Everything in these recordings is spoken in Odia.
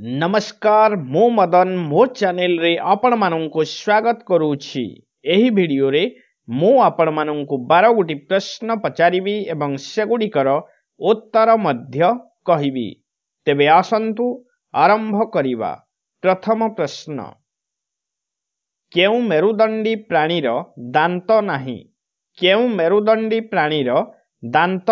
नमस्कार मदन मो च्यानेल आपूत गरु भिडियो म आपूर्म बार गोटी प्रश्न पचारिम्सु उत्तर कि तपाईँ आरंभ आरम्भ प्रथम प्रश्न के प्राणी र दान्त नै के मेदण्डी प्राणीर र दान्त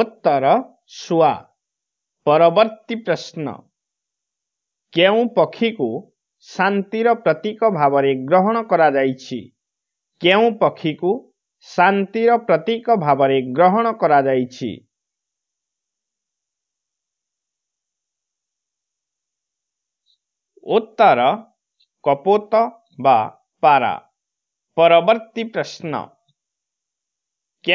उत्तर सुआ परवर्ती प्रश्न के पक्षी को शांतिर प्रतीक भाव ग्रहण कर पक्षी प्रतीक भाव ग्रहण कर उत्तर कपोत बा पारा परवर्ती प्रश्न के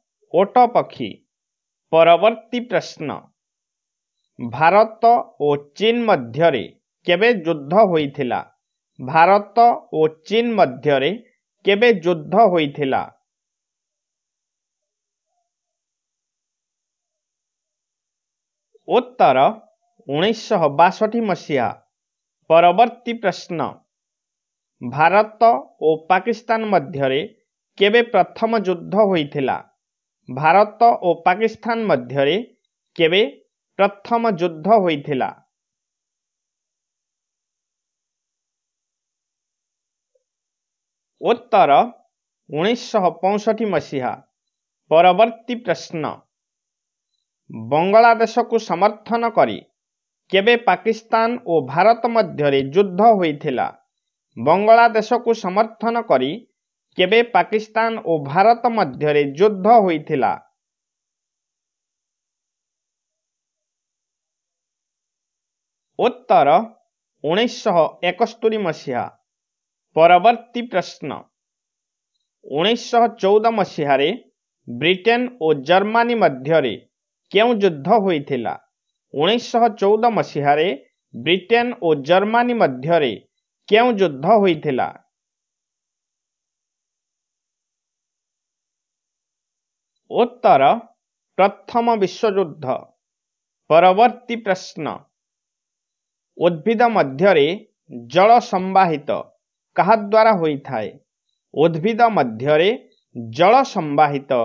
ଓଟ ପକ୍ଷୀ ପରବର୍ତ୍ତୀ ପ୍ରଶ୍ନ ଭାରତ ଓ ଚୀନ୍ ମଧ୍ୟରେ କେବେ ଯୁଦ୍ଧ ହୋଇଥିଲା ଭାରତ ଓ ଚୀନ୍ ମଧ୍ୟରେ କେବେ ଯୁଦ୍ଧ ହୋଇଥିଲା ଉତ୍ତର ଉଣେଇଶହ ବାଷଠି ମସିହା ପରବର୍ତ୍ତୀ ପ୍ରଶ୍ନ ଭାରତ ଓ ପାକିସ୍ତାନ ମଧ୍ୟରେ କେବେ ପ୍ରଥମ ଯୁଦ୍ଧ ହୋଇଥିଲା ଭାରତ ଓ ପାକିସ୍ତାନ ମଧ୍ୟରେ କେବେ ପ୍ରଥମ ଯୁଦ୍ଧ ହୋଇଥିଲା ଉତ୍ତର ଉଣେଇଶହ ପଞ୍ଚଷଠି ମସିହା ପରବର୍ତ୍ତୀ ପ୍ରଶ୍ନ ବଙ୍ଗଳାଦେଶକୁ ସମର୍ଥନ କରି କେବେ ପାକିସ୍ତାନ ଓ ଭାରତ ମଧ୍ୟରେ ଯୁଦ୍ଧ ହୋଇଥିଲା ବଙ୍ଗଳାଦେଶକୁ ସମର୍ଥନ କରି କେବେ ପାକିସ୍ତାନ ଓ ଭାରତ ମଧ୍ୟରେ ଯୁଦ୍ଧ ହୋଇଥିଲା ଉତ୍ତର ଉଣେଇଶହ ଏକସ୍ତୋରି ମସିହା ପରବର୍ତ୍ତୀ ପ୍ରଶ୍ନ ଉଣେଇଶହ ଚଉଦ ମସିହାରେ ବ୍ରିଟେନ୍ ଓ ଜର୍ମାନୀ ମଧ୍ୟରେ କେଉଁ ଯୁଦ୍ଧ ହୋଇଥିଲା ଉଣେଇଶହ ଚଉଦ ମସିହାରେ ବ୍ରିଟେନ୍ ଓ ଜର୍ମାନୀ ମଧ୍ୟରେ କେଉଁ ଯୁଦ୍ଧ ହୋଇଥିଲା ଉତ୍ତର ପ୍ରଥମ ବିଶ୍ୱଯୁଦ୍ଧ ପରବର୍ତ୍ତୀ ପ୍ରଶ୍ନ ଉଦ୍ଭିଦ ମଧ୍ୟରେ ଜଳ ସମ୍ବାହିତ କାହା ଦ୍ୱାରା ହୋଇଥାଏ ଉଦ୍ଭିଦ ମଧ୍ୟରେ ଜଳ ସମ୍ବାହିତ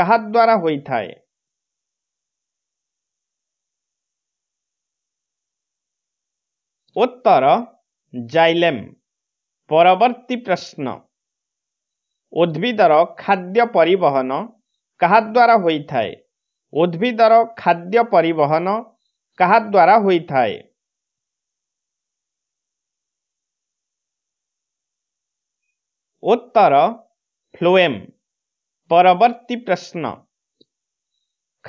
କାହା ଦ୍ୱାରା ହୋଇଥାଏ ଉତ୍ତର ଜାଇଲେମ୍ ପରବର୍ତ୍ତୀ ପ୍ରଶ୍ନ ଉଦ୍ଭିଦର ଖାଦ୍ୟ ପରିବହନ କାହା ଦ୍ୱାରା ହୋଇଥାଏ ଉଦ୍ଭିଦର ଖାଦ୍ୟ ପରିବହନ କାହା ଦ୍ୱାରା ହୋଇଥାଏ ଉତ୍ତର ଫ୍ଲୋଏମ୍ ପରବର୍ତ୍ତୀ ପ୍ରଶ୍ନ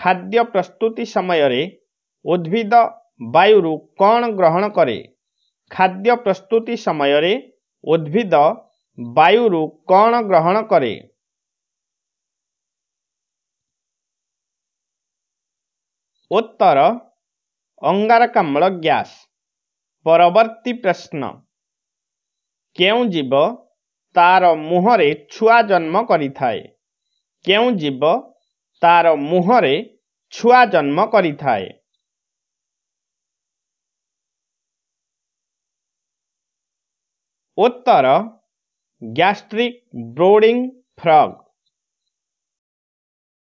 ଖାଦ୍ୟ ପ୍ରସ୍ତୁତି ସମୟରେ ଉଦ୍ଭିଦ ବାୟୁରୁ କ'ଣ ଗ୍ରହଣ କରେ ଖାଦ୍ୟ ପ୍ରସ୍ତୁତି ସମୟରେ ଉଦ୍ଭିଦ ବାୟୁରୁ କ'ଣ ଗ୍ରହଣ କରେ ଉତ୍ତର ଅଙ୍ଗାରକାମ୍ଳ ଗ୍ୟାସ୍ ପରବର୍ତ୍ତୀ ପ୍ରଶ୍ନ କେଉଁ ଜୀବ ତା'ର ମୁହଁରେ ଛୁଆ ଜନ୍ମ କରିଥାଏ କେଉଁ ଜୀବ ତା'ର ମୁହଁରେ ଛୁଆ ଜନ୍ମ କରିଥାଏ ଉତ୍ତର ଗ୍ୟାଷ୍ଟ୍ରିକ୍ ବ୍ରୋଡ଼ିଂ ଫ୍ରଗ୍